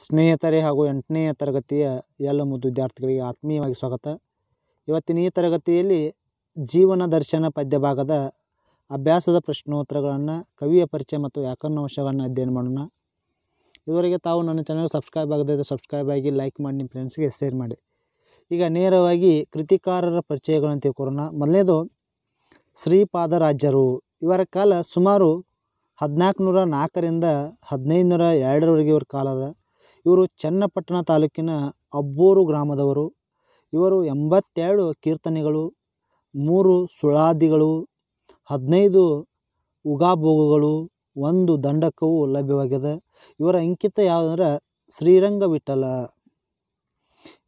ಸ್ನೇಹಿತರೆ ಹಾಗೂ ಎಂಟನೆಯ ತರಗತಿಯ ಎಲ್ಲ ಮುದ್ದು ವಿದ್ಯಾರ್ಥಿಗಳಿಗೆ ಆತ್ಮೀಯವಾಗಿ ಸ್ವಾಗತ ಇವತ್ತಿನ ಈ ತರಗತಿಯಲ್ಲಿ ಜೀವನ ದರ್ಶನ ಪದ್ಯ ಭಾಗದ ಅಭ್ಯಾಸದ ಪ್ರಶ್ನೋತ್ತರಗಳನ್ನು ಕವಿಯ ಪರಿಚಯ ಮತ್ತು ವ್ಯಾಕರಣ ಅಂಶಗಳನ್ನು ಅಧ್ಯಯನ ಮಾಡೋಣ ಇವರಿಗೆ ತಾವು ನನ್ನ ಚಾನಲ್ ಸಬ್ಸ್ಕ್ರೈಬ್ ಆಗದಿದ್ದರೆ ಸಬ್ಸ್ಕ್ರೈಬ್ ಆಗಿ ಲೈಕ್ ಮಾಡಿ ನಿಮ್ಮ ಫ್ರೆಂಡ್ಸ್ಗೆ ಶೇರ್ ಮಾಡಿ ಈಗ ನೇರವಾಗಿ ಕೃತಿಕಾರರ ಪರಿಚಯಗಳನ್ನು ತಿಳ್ಕೊಳ್ಳೋಣ ಮೊದಲನೇದು ಶ್ರೀಪಾದರಾಜರು ಇವರ ಕಾಲ ಸುಮಾರು ಹದಿನಾಲ್ಕು ನೂರ ನಾಲ್ಕರಿಂದ ಹದಿನೈದು ನೂರ ಎರಡರವರೆಗೆ ಇವ್ರ ಕಾಲದ ಇವರು ಚನ್ನಪಟ್ಟಣ ತಾಲೂಕಿನ ಅಬ್ಬೂರು ಗ್ರಾಮದವರು ಇವರು ಎಂಬತ್ತೆರಡು ಕೀರ್ತನೆಗಳು ಮೂರು ಸುಳಾದಿಗಳು ಹದಿನೈದು ಉಗಾಭೋಗಗಳು ಒಂದು ದಂಡಕವು ಲಭ್ಯವಾಗಿದೆ ಇವರ ಅಂಕಿತ ಯಾವುದಂದ್ರೆ ಶ್ರೀರಂಗ ವಿಠಲ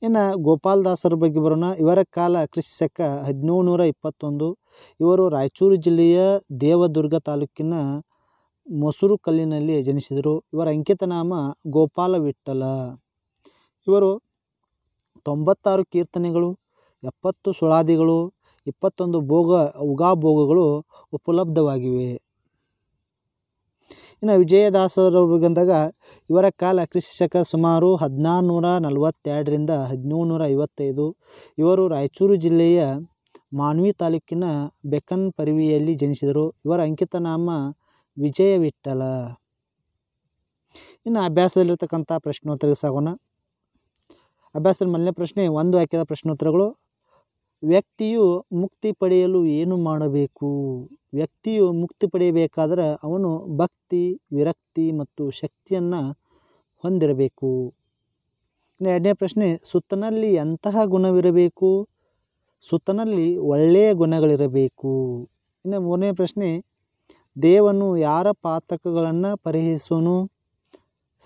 ಇನ್ನು ಗೋಪಾಲದಾಸರ ಬಗ್ಗೆ ಬರೋಣ ಇವರ ಕಾಲ ಕ್ರಿಸ್ತ ಶಕ ಹದಿನೇಳು ನೂರ ಇಪ್ಪತ್ತೊಂದು ಇವರು ರಾಯಚೂರು ಜಿಲ್ಲೆಯ ದೇವದುರ್ಗ ತಾಲೂಕಿನ ಮೊಸರು ಕಲ್ಲಿನಲ್ಲಿ ಜನಿಸಿದರು ಇವರ ಅಂಕಿತನಾಮ ಗೋಪಾಲ ವಿಠಲ ಇವರು ತೊಂಬತ್ತಾರು ಕೀರ್ತನೆಗಳು ಎಪ್ಪತ್ತು ಸುಳಾದಿಗಳು ಇಪ್ಪತ್ತೊಂದು ಭೋಗ ಉಗಾಭೋಗಗಳು ಉಪಲಬ್ಧವಾಗಿವೆ ಇನ್ನು ವಿಜಯದಾಸರ ಬಂದಾಗ ಇವರ ಕಾಲ ಕೃಷಿಶಕ ಸುಮಾರು ಹದಿನಾರು ನೂರ ನಲವತ್ತೆರಡರಿಂದ ಹದಿನೇಳು ನೂರ ಐವತ್ತೈದು ಇವರು ರಾಯಚೂರು ಜಿಲ್ಲೆಯ ಮಾನ್ವಿ ತಾಲೂಕಿನ ಬೆಕ್ಕನ್ ಪರಿವಿಯಲ್ಲಿ ಜನಿಸಿದರು ಇವರ ಅಂಕಿತನಾಮ ವಿಜಯ ವಿಠಲ ಇನ್ನು ಅಭ್ಯಾಸದಲ್ಲಿರ್ತಕ್ಕಂಥ ಪ್ರಶ್ನೋತ್ತರ ಸಾಗೋಣ ಅಭ್ಯಾಸದಲ್ಲಿ ಮೊದಲನೇ ಪ್ರಶ್ನೆ ಒಂದು ಆಯ್ಕೆದ ಪ್ರಶ್ನೋತ್ತರಗಳು ವ್ಯಕ್ತಿಯು ಮುಕ್ತಿ ಪಡೆಯಲು ಏನು ಮಾಡಬೇಕು ವ್ಯಕ್ತಿಯು ಮುಕ್ತಿ ಪಡೆಯಬೇಕಾದ್ರೆ ಅವನು ಭಕ್ತಿ ವಿರಕ್ತಿ ಮತ್ತು ಶಕ್ತಿಯನ್ನು ಹೊಂದಿರಬೇಕು ಇನ್ನು ಎರಡನೇ ಪ್ರಶ್ನೆ ಸುತ್ತನಲ್ಲಿ ಎಂತಹ ಗುಣವಿರಬೇಕು ಸುತ್ತನಲ್ಲಿ ಒಳ್ಳೆಯ ಗುಣಗಳಿರಬೇಕು ಇನ್ನು ಮೂರನೇ ಪ್ರಶ್ನೆ ದೇವನು ಯಾರ ಪಾತಕಗಳನ್ನು ಪರಿಹರಿಸುವನು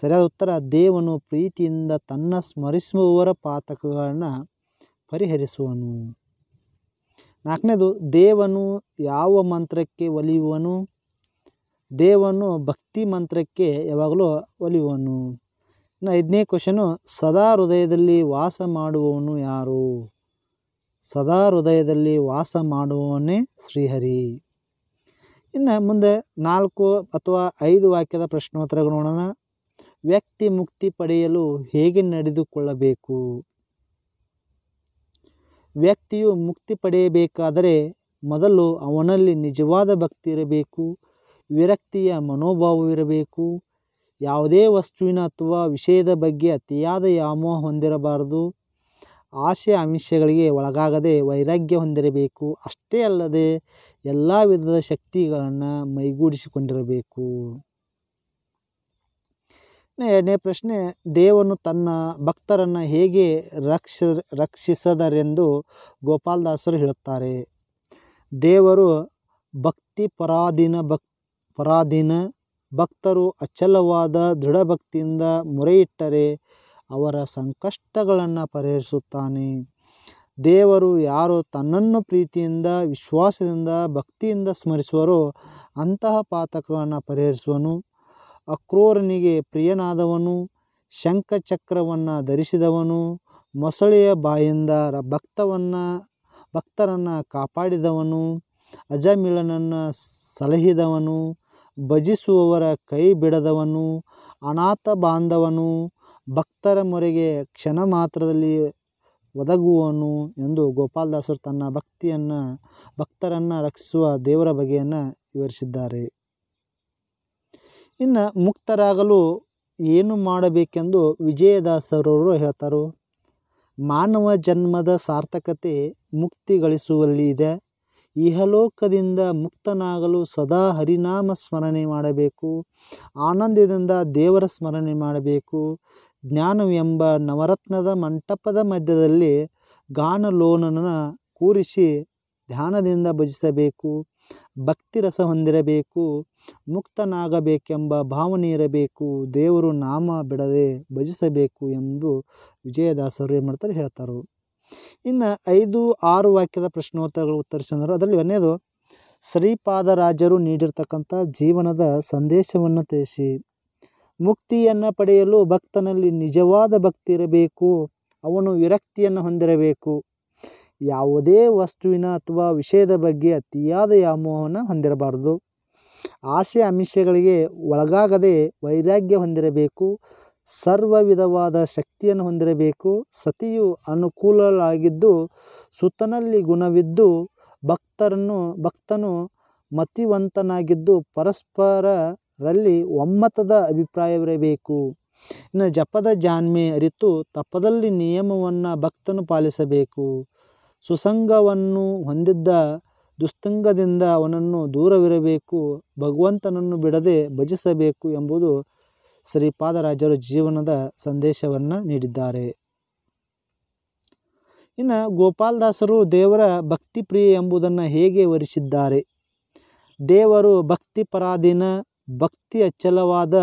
ಸರಿಯಾದ ಉತ್ತರ ದೇವನು ಪ್ರೀತಿಯಿಂದ ತನ್ನ ಸ್ಮರಿಸುವವರ ಪಾತಕಗಳನ್ನು ಪರಿಹರಿಸುವನು ನಾಲ್ಕನೇದು ದೇವನು ಯಾವ ಮಂತ್ರಕ್ಕೆ ಒಲಿಯುವನು ದೇವನು ಭಕ್ತಿ ಮಂತ್ರಕ್ಕೆ ಯಾವಾಗಲೂ ಒಲಿಯುವನು ಇನ್ನು ಐದನೇ ಕ್ವಶನು ಸದಾ ಹೃದಯದಲ್ಲಿ ವಾಸ ಮಾಡುವವನು ಯಾರು ಸದಾ ಹೃದಯದಲ್ಲಿ ವಾಸ ಮಾಡುವವನೇ ಶ್ರೀಹರಿ ಇನ್ನು ಮುಂದೆ ನಾಲ್ಕು ಅಥವಾ ಐದು ವಾಕ್ಯದ ಪ್ರಶ್ನೋತ್ತರಗಳು ನೋಡೋಣ ವ್ಯಕ್ತಿ ಮುಕ್ತಿ ಪಡೆಯಲು ಹೇಗೆ ನಡೆದುಕೊಳ್ಳಬೇಕು ವ್ಯಕ್ತಿಯು ಮುಕ್ತಿ ಪಡೆಯಬೇಕಾದರೆ ಮೊದಲು ಅವನಲ್ಲಿ ನಿಜವಾದ ಭಕ್ತಿ ಇರಬೇಕು ವಿರಕ್ತಿಯ ಮನೋಭಾವವಿರಬೇಕು ಯಾವುದೇ ವಸ್ತುವಿನ ಅಥವಾ ವಿಷಯದ ಬಗ್ಗೆ ಅತಿಯಾದ ವ್ಯಾಮೋಹ ಹೊಂದಿರಬಾರದು ಆಸೆ ಆಮಿಷಗಳಿಗೆ ಒಳಗಾಗದೆ ವೈರಾಗ್ಯ ಹೊಂದಿರಬೇಕು ಅಷ್ಟೇ ಅಲ್ಲದೆ ಎಲ್ಲ ವಿಧದ ಶಕ್ತಿಗಳನ್ನು ಮೈಗೂಡಿಸಿಕೊಂಡಿರಬೇಕು ಎರಡನೇ ಪ್ರಶ್ನೆ ದೇವನು ತನ್ನ ಭಕ್ತರನ್ನು ಹೇಗೆ ರಕ್ಷ ರಕ್ಷಿಸದರೆಂದು ಗೋಪಾಲದಾಸರು ಹೇಳುತ್ತಾರೆ ದೇವರು ಭಕ್ತಿ ಪರಾಧೀನ ಭಕ್ ಪರಾಧೀನ ಭಕ್ತರು ಅಚಲವಾದ ಭಕ್ತಿಯಿಂದ ಮೊರೆಯಿಟ್ಟರೆ ಅವರ ಸಂಕಷ್ಟಗಳನ್ನು ಪರಿಹರಿಸುತ್ತಾನೆ ದೇವರು ಯಾರು ತನ್ನನ್ನು ಪ್ರೀತಿಯಿಂದ ವಿಶ್ವಾಸದಿಂದ ಭಕ್ತಿಯಿಂದ ಸ್ಮರಿಸುವರೋ ಅಂತಹ ಪಾತಕಗಳನ್ನು ಪರಿಹರಿಸುವನು ಅಕ್ರೂರನಿಗೆ ಪ್ರಿಯನಾದವನು ಶಂಖಚಕ್ರವನ್ನು ಧರಿಸಿದವನು ಮೊಸಳೆಯ ಬಾಯಿಂದ ಭಕ್ತವನ್ನು ಭಕ್ತರನ್ನು ಕಾಪಾಡಿದವನು ಅಜಮಿಳನನ್ನು ಸಲಹಿದವನು ಭಜಿಸುವವರ ಕೈ ಬಿಡದವನು ಅನಾಥ ಬಾಂಧವನು ಭಕ್ತರ ಮೊರೆಗೆ ಕ್ಷಣ ಮಾತ್ರದಲ್ಲಿ ಒದಗುವನು ಎಂದು ಗೋಪಾಲದಾಸರು ತನ್ನ ಭಕ್ತಿಯನ್ನು ಭಕ್ತರನ್ನು ರಕ್ಷಿಸುವ ದೇವರ ಬಗೆಯನ್ನು ವಿವರಿಸಿದ್ದಾರೆ ಇನ್ನು ಮುಕ್ತರಾಗಲು ಏನು ಮಾಡಬೇಕೆಂದು ವಿಜಯದಾಸರವರು ಹೇಳ್ತಾರೋ ಮಾನವ ಜನ್ಮದ ಸಾರ್ಥಕತೆ ಮುಕ್ತಿ ಗಳಿಸುವಲ್ಲಿ ಇದೆ ಇಹಲೋಕದಿಂದ ಮುಕ್ತನಾಗಲು ಸದಾ ಹರಿನಾಮ ಸ್ಮರಣೆ ಮಾಡಬೇಕು ಆನಂದದಿಂದ ದೇವರ ಸ್ಮರಣೆ ಮಾಡಬೇಕು ಜ್ಞಾನವೆಂಬ ನವರತ್ನದ ಮಂಟಪದ ಮಧ್ಯದಲ್ಲಿ ಗಾನಲೋನನ ಕೂರಿಸಿ ಧ್ಯಾನದಿಂದ ಭಜಿಸಬೇಕು ಭಕ್ತಿ ರಸ ಹೊಂದಿರಬೇಕು ಮುಕ್ತನಾಗಬೇಕೆಂಬ ಭಾವನೆ ಇರಬೇಕು ದೇವರು ನಾಮ ಬಿಡದೆ ಭಜಿಸಬೇಕು ಎಂದು ವಿಜಯದಾಸರು ಏನು ಮಾಡ್ತಾರೆ ಹೇಳ್ತಾರೆ ಇನ್ನು ಐದು ಆರು ವಾಕ್ಯದ ಪ್ರಶ್ನೋತ್ತರಗಳು ಉತ್ತರಿಸಿದ್ರು ಅದರಲ್ಲಿ ಒಂದೇದು ಶ್ರೀಪಾದರಾಜರು ನೀಡಿರ್ತಕ್ಕಂಥ ಜೀವನದ ಸಂದೇಶವನ್ನು ತಿಳಿಸಿ ಮುಕ್ತಿಯನ್ನು ಪಡೆಯಲು ಭಕ್ತನಲ್ಲಿ ನಿಜವಾದ ಭಕ್ತಿ ಇರಬೇಕು ಅವನು ವಿರಕ್ತಿಯನ್ನು ಹೊಂದಿರಬೇಕು ಯಾವುದೇ ವಸ್ತುವಿನ ಅಥವಾ ವಿಷಯದ ಬಗ್ಗೆ ಅತಿಯಾದ ವ್ಯಾಮೋಹವನ್ನು ಹೊಂದಿರಬಾರದು ಆಸೆ ಅಮಿಷಗಳಿಗೆ ಒಳಗಾಗದೆ ವೈರಾಗ್ಯ ಹೊಂದಿರಬೇಕು ಸರ್ವ ವಿಧವಾದ ಶಕ್ತಿಯನ್ನು ಹೊಂದಿರಬೇಕು ಸತಿಯು ಅನುಕೂಲಾಗಿದ್ದು ಸುತನಲ್ಲಿ ಗುಣವಿದ್ದು ಭಕ್ತರನ್ನು ಭಕ್ತನು ಮತಿವಂತನಾಗಿದ್ದು ಪರಸ್ಪರ ರಲ್ಲಿ ಒಮ್ಮತದ ಅಭಿಪ್ರಾಯವಿರಬೇಕು ಇನ್ನು ಜಪದ ಜಾನ್ಮೆ ಅರಿತು ತಪದಲ್ಲಿ ನಿಯಮವನ್ನು ಭಕ್ತನು ಪಾಲಿಸಬೇಕು ಸುಸಂಗವನ್ನು ಹೊಂದಿದ್ದ ದುಸ್ತಂಗದಿಂದ ಅವನನ್ನು ದೂರವಿರಬೇಕು ಭಗವಂತನನ್ನು ಬಿಡದೆ ಭಜಿಸಬೇಕು ಎಂಬುದು ಶ್ರೀಪಾದರಾಜರು ಜೀವನದ ಸಂದೇಶವನ್ನು ನೀಡಿದ್ದಾರೆ ಇನ್ನು ಗೋಪಾಲದಾಸರು ದೇವರ ಭಕ್ತಿ ಪ್ರಿಯೆ ಎಂಬುದನ್ನು ಹೇಗೆ ವರಿಸಿದ್ದಾರೆ ದೇವರು ಭಕ್ತಿ ಪರಾಧೀನ ಭಕ್ತಿ ಅಚಲವಾದ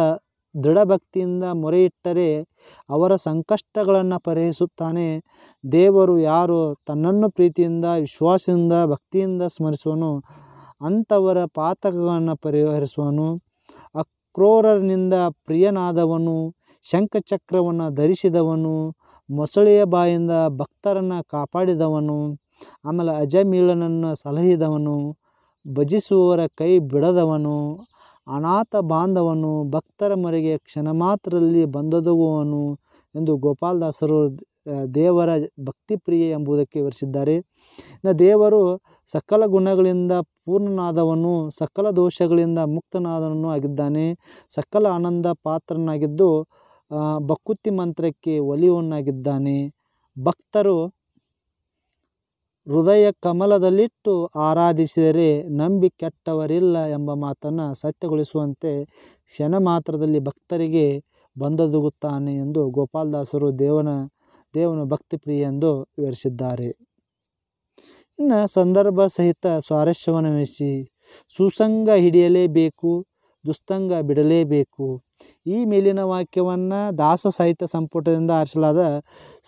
ಭಕ್ತಿಯಿಂದ ಮೊರೆಯಿಟ್ಟರೆ ಅವರ ಸಂಕಷ್ಟಗಳನ್ನು ಪರಿಹರಿಸುತ್ತಾನೆ ದೇವರು ಯಾರು ತನ್ನನ್ನು ಪ್ರೀತಿಯಿಂದ ವಿಶ್ವಾಸದಿಂದ ಭಕ್ತಿಯಿಂದ ಸ್ಮರಿಸುವನು ಅಂಥವರ ಪಾತಕಗಳನ್ನು ಪರಿಹರಿಸುವನು ಅಕ್ರೋರನಿಂದ ಪ್ರಿಯನಾದವನು ಶಂಖಚಕ್ರವನ್ನು ಧರಿಸಿದವನು ಮೊಸಳೆಯ ಬಾಯಿಂದ ಭಕ್ತರನ್ನು ಕಾಪಾಡಿದವನು ಆಮೇಲೆ ಅಜಮೀಳನನ್ನು ಸಲಹಿದವನು ಭಜಿಸುವವರ ಕೈ ಬಿಡದವನು ಅನಾಥ ಬಾಂಧವನು ಭಕ್ತರ ಮರೆಗೆ ಕ್ಷಣ ಮಾತ್ರದಲ್ಲಿ ಬಂದೊದಗುವನು ಎಂದು ಗೋಪಾಲದಾಸರು ದೇವರ ಭಕ್ತಿಪ್ರಿಯ ಎಂಬುದಕ್ಕೆ ವಿವರಿಸಿದ್ದಾರೆ ಇನ್ನು ದೇವರು ಸಕಲ ಗುಣಗಳಿಂದ ಪೂರ್ಣನಾದವನು ಸಕಲ ದೋಷಗಳಿಂದ ಮುಕ್ತನಾದವನು ಆಗಿದ್ದಾನೆ ಸಕಲ ಆನಂದ ಪಾತ್ರನಾಗಿದ್ದು ಭಕ್ಕುತಿ ಮಂತ್ರಕ್ಕೆ ಒಲಿಯವನಾಗಿದ್ದಾನೆ ಭಕ್ತರು ಹೃದಯ ಕಮಲದಲ್ಲಿಟ್ಟು ಆರಾಧಿಸಿದರೆ ನಂಬಿ ಕೆಟ್ಟವರಿಲ್ಲ ಎಂಬ ಮಾತನ್ನು ಸತ್ಯಗೊಳಿಸುವಂತೆ ಕ್ಷಣ ಮಾತ್ರದಲ್ಲಿ ಭಕ್ತರಿಗೆ ಬಂದೊದಗುತ್ತಾನೆ ಎಂದು ಗೋಪಾಲದಾಸರು ದೇವನ ದೇವನ ಭಕ್ತಿಪ್ರಿಯ ಎಂದು ವಿವರಿಸಿದ್ದಾರೆ ಇನ್ನು ಸಂದರ್ಭ ಸಹಿತ ಸ್ವಾರಸ್ಯವನ್ನು ವಹಿಸಿ ಸುಸಂಗ ಹಿಡಿಯಲೇಬೇಕು ದುಸ್ತಂಗ ಬಿಡಲೇಬೇಕು ಈ ಮೇಲಿನ ವಾಕ್ಯವನ್ನು ದಾಸ ಸಾಹಿತ್ಯ ಸಂಪುಟದಿಂದ ಆರಿಸಲಾದ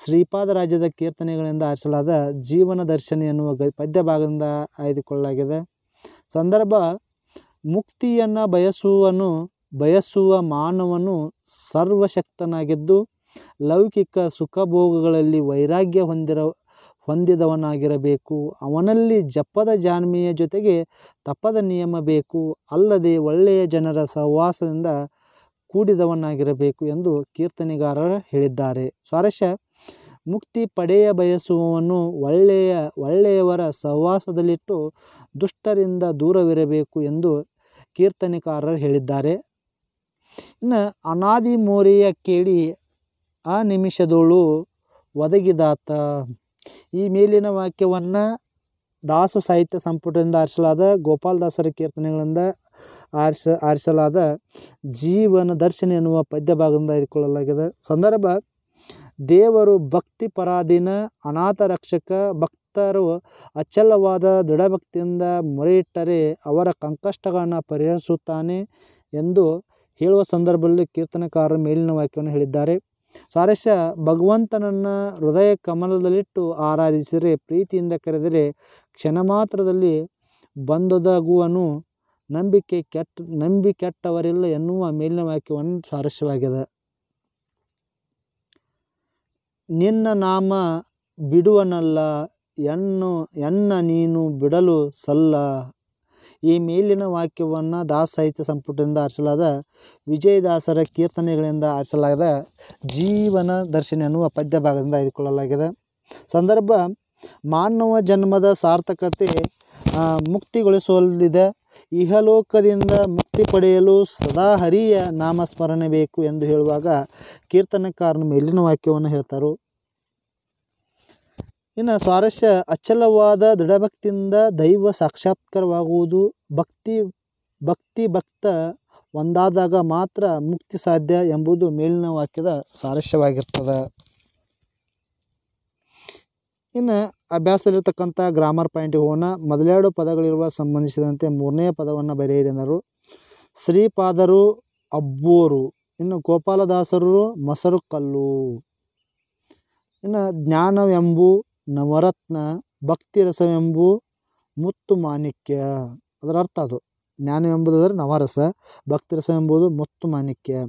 ಶ್ರೀಪಾದ ರಾಜ್ಯದ ಕೀರ್ತನೆಗಳಿಂದ ಆರಿಸಲಾದ ಜೀವನ ದರ್ಶನ ಎನ್ನುವ ಗ ಪದ್ಯ ಭಾಗದಿಂದ ಆಯ್ದುಕೊಳ್ಳಲಾಗಿದೆ ಸಂದರ್ಭ ಮುಕ್ತಿಯನ್ನು ಬಯಸುವನು ಬಯಸುವ ಮಾನವನು ಸರ್ವಶಕ್ತನಾಗಿದ್ದು ಲೌಕಿಕ ಸುಖಭೋಗಗಳಲ್ಲಿ ವೈರಾಗ್ಯ ಹೊಂದಿರ ಹೊಂದಿದವನಾಗಿರಬೇಕು ಅವನಲ್ಲಿ ಜಪದ ಜಾನ್ಮಿಯ ಜೊತೆಗೆ ತಪದ ನಿಯಮ ಬೇಕು ಅಲ್ಲದೆ ಒಳ್ಳೆಯ ಜನರ ಸಹವಾಸದಿಂದ ಕೂಡಿದವನಾಗಿರಬೇಕು ಎಂದು ಕೀರ್ತನೆಗಾರರು ಹೇಳಿದ್ದಾರೆ ಸ್ವಾರಸ್ಯ ಮುಕ್ತಿ ಪಡೆಯ ಬಯಸುವವನು ಒಳ್ಳೆಯ ಒಳ್ಳೆಯವರ ಸಹವಾಸದಲ್ಲಿಟ್ಟು ದುಷ್ಟರಿಂದ ದೂರವಿರಬೇಕು ಎಂದು ಕೀರ್ತನೆಕಾರರು ಹೇಳಿದ್ದಾರೆ ಇನ್ನು ಅನಾದಿ ಮೋರೆಯ ಕೇಳಿ ಆ ನಿಮಿಷದೋಳು ಒದಗಿದಾತ ಈ ಮೇಲಿನ ವಾಕ್ಯವನ್ನು ದಾಸ ಸಾಹಿತ್ಯ ಸಂಪುಟದಿಂದ ಆರಿಸಲಾದ ಗೋಪಾಲದಾಸರ ಕೀರ್ತನೆಗಳಿಂದ ಆರಿಸ ಆರಿಸಲಾದ ಜೀವನ ದರ್ಶನ ಎನ್ನುವ ಪದ್ಯ ಭಾಗದಿಂದ ಆಯ್ದುಕೊಳ್ಳಲಾಗಿದೆ ಸಂದರ್ಭ ದೇವರು ಭಕ್ತಿ ಪರಾಧೀನ ಅನಾಥ ರಕ್ಷಕ ಭಕ್ತರು ಅಚಲವಾದ ದೃಢಭಕ್ತಿಯಿಂದ ಮೊರೆಯಿಟ್ಟರೆ ಅವರ ಕಂಕಷ್ಟಗಳನ್ನು ಪರಿಹರಿಸುತ್ತಾನೆ ಎಂದು ಹೇಳುವ ಸಂದರ್ಭದಲ್ಲಿ ಕೀರ್ತನಕಾರರು ಮೇಲಿನ ವಾಕ್ಯವನ್ನು ಹೇಳಿದ್ದಾರೆ ಸ್ವಾರಸ್ಯ ಭಗವಂತನನ್ನು ಹೃದಯ ಕಮಲದಲ್ಲಿಟ್ಟು ಆರಾಧಿಸಿದರೆ ಪ್ರೀತಿಯಿಂದ ಕರೆದರೆ ಕ್ಷಣ ಮಾತ್ರದಲ್ಲಿ ಬಂದೊದಗುವನು ನಂಬಿಕೆ ಕೆಟ್ಟ ನಂಬಿ ಕೆಟ್ಟವರಿಲ್ಲ ಎನ್ನುವ ಮೇಲಿನ ವಾಕ್ಯವನ್ನು ಸ್ವಾರಸ್ಯವಾಗಿದೆ ನಿನ್ನ ನಾಮ ಬಿಡುವನಲ್ಲ ಎನ್ನು ಎನ್ನ ನೀನು ಬಿಡಲು ಸಲ್ಲ ಈ ಮೇಲಿನ ವಾಕ್ಯವನ್ನು ದಾಸ ಸಾಹಿತ್ಯ ಸಂಪುಟದಿಂದ ಆರಿಸಲಾದ ವಿಜಯದಾಸರ ಕೀರ್ತನೆಗಳಿಂದ ಆರಿಸಲಾದ ಜೀವನ ದರ್ಶನ ಎನ್ನುವ ಪದ್ಯ ಭಾಗದಿಂದ ಆಯ್ದುಕೊಳ್ಳಲಾಗಿದೆ ಸಂದರ್ಭ ಮಾನವ ಜನ್ಮದ ಸಾರ್ಥಕತೆ ಮುಕ್ತಿಗೊಳಿಸಲಿದೆ ಇಹಲೋಕದಿಂದ ಮುಕ್ತಿ ಪಡೆಯಲು ಸದಾ ಹರಿಯ ನಾಮಸ್ಮರಣೆ ಬೇಕು ಎಂದು ಹೇಳುವಾಗ ಕೀರ್ತನಕಾರನ ಮೇಲಿನ ವಾಕ್ಯವನ್ನು ಹೇಳ್ತಾರೆ ಇನ್ನು ಸ್ವಾರಸ್ಯ ಅಚಲವಾದ ದೃಢಭಕ್ತಿಯಿಂದ ದೈವ ಸಾಕ್ಷಾತ್ಕಾರವಾಗುವುದು ಭಕ್ತಿ ಭಕ್ತಿ ಭಕ್ತ ಒಂದಾದಾಗ ಮಾತ್ರ ಮುಕ್ತಿ ಸಾಧ್ಯ ಎಂಬುದು ಮೇಲಿನ ವಾಕ್ಯದ ಸ್ವಾರಸ್ಯವಾಗಿರ್ತದೆ ಇನ್ನು ಅಭ್ಯಾಸದಲ್ಲಿರ್ತಕ್ಕಂಥ ಗ್ರಾಮರ್ ಪಾಯಿಂಟ್ ಹೋನ ಮೊದಲೆರಡು ಪದಗಳಿರುವ ಸಂಬಂಧಿಸಿದಂತೆ ಮೂರನೇ ಪದವನ್ನು ಬರೆಯಿರಿ ಶ್ರೀಪಾದರು ಅಬ್ಬೋರು ಇನ್ನು ಗೋಪಾಲದಾಸರು ಮೊಸರು ಕಲ್ಲು ಇನ್ನು ಜ್ಞಾನವೆಂಬು ನವರತ್ನ ಭಕ್ತಿರಸವೆಂಬು ಮುತ್ತು ಮಾಣಿಕ್ಯ ಅದರ ಅರ್ಥ ಅದು ಜ್ಞಾನವೆಂಬುದಾದರೆ ನವರಸ ಭಕ್ತಿರಸ ಎಂಬುದು ಮುತ್ತು ಮಾಣಿಕ್ಯ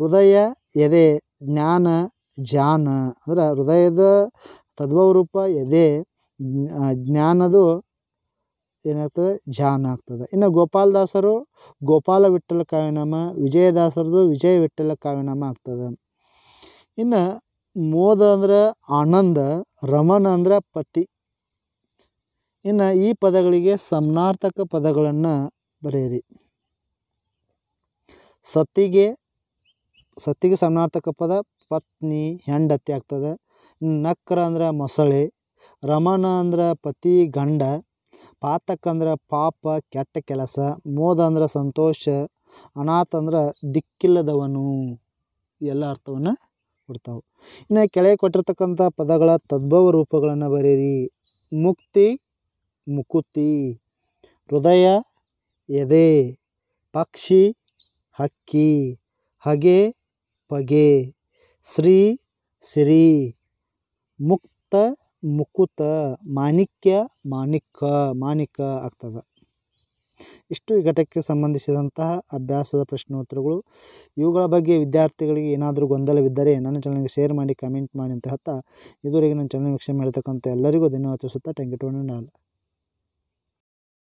ಹೃದಯ ಎದೆ ಜ್ಞಾನ ಜಾನ ಅಂದರೆ ಹೃದಯದ ತದ್ಭವರೂಪ ಎದೆ ಜ್ಞಾನದು ಏನಾಗ್ತದೆ ಜಾನ ಆಗ್ತದೆ ಇನ್ನು ಗೋಪಾಲದಾಸರು ಗೋಪಾಲ ವಿಠಲ ಕಾವ್ಯನಾಮ ವಿಜಯದಾಸರದು ವಿಜಯ ವಿಠಲ ಕಾವ್ಯನಾಮ ಆಗ್ತದೆ ಇನ್ನು ಮೋದ ಅಂದ್ರೆ ಆನಂದ ರಮಣ ಅಂದ್ರೆ ಪತಿ ಇನ್ನು ಈ ಪದಗಳಿಗೆ ಸಮನಾರ್ಥಕ ಪದಗಳನ್ನು ಬರೆಯಿರಿ ಸತಿಗೆ ಸತ್ತಿಗೆ ಸಮನಾರ್ಥಕ ಪದ ಪತ್ನಿ ಹೆಂಡತಿ ಆಗ್ತದೆ ನಕ್ರ ಅಂದ್ರೆ ಮೊಸಳೆ ರಮಣ ಅಂದ್ರೆ ಪತಿ ಗಂಡ ಪಾತಕ ಅಂದ್ರೆ ಪಾಪ ಕೆಟ್ಟ ಕೆಲಸ ಮೋದ ಅಂದ್ರೆ ಸಂತೋಷ ಅನಾಥ ಅಂದ್ರೆ ದಿಕ್ಕಿಲ್ಲದವನು ಎಲ್ಲ ಅರ್ಥವನ್ನು ಕೊಡ್ತಾವೆ ಇನ್ನು ಕೆಳಗೆ ಕೊಟ್ಟಿರ್ತಕ್ಕಂಥ ಪದಗಳ ತದ್ಭವ ರೂಪಗಳನ್ನು ಬರೀರಿ ಮುಕ್ತಿ ಮುಕುತಿ ಹೃದಯ ಎದೆ ಪಕ್ಷಿ ಹಕ್ಕಿ ಹಗೆ ಪಗೆ ಶ್ರೀ ಸಿರಿ ಮುಕ್ತ ಮುಕುತ ಮಾಣಿಕ್ಯ ಮಾಣಿಕ ಮಾಣಿಕ ಆಗ್ತದೆ ಇಷ್ಟು ಈ ಘಟಕಕ್ಕೆ ಸಂಬಂಧಿಸಿದಂತಹ ಅಭ್ಯಾಸದ ಪ್ರಶ್ನೋತ್ತರಗಳು ಇವುಗಳ ಬಗ್ಗೆ ವಿದ್ಯಾರ್ಥಿಗಳಿಗೆ ಏನಾದರೂ ಗೊಂದಲವಿದ್ದರೆ ನನ್ನ ಚಾನಲ್ಗೆ ಶೇರ್ ಮಾಡಿ ಕಮೆಂಟ್ ಮಾಡಿ ಅಂತ ಹೇಳ್ತಾ ಇದುವರೆಗೆ ನನ್ನ ಚಾನಲ್ ವೀಕ್ಷಣೆ ಮಾಡಿರ್ತಕ್ಕಂಥ ಎಲ್ಲರಿಗೂ ಧನ್ಯವಾದ ತಿಳಿಸುತ್ತಾ ಟ್ಯಾಂಕ್ ಯು ಟು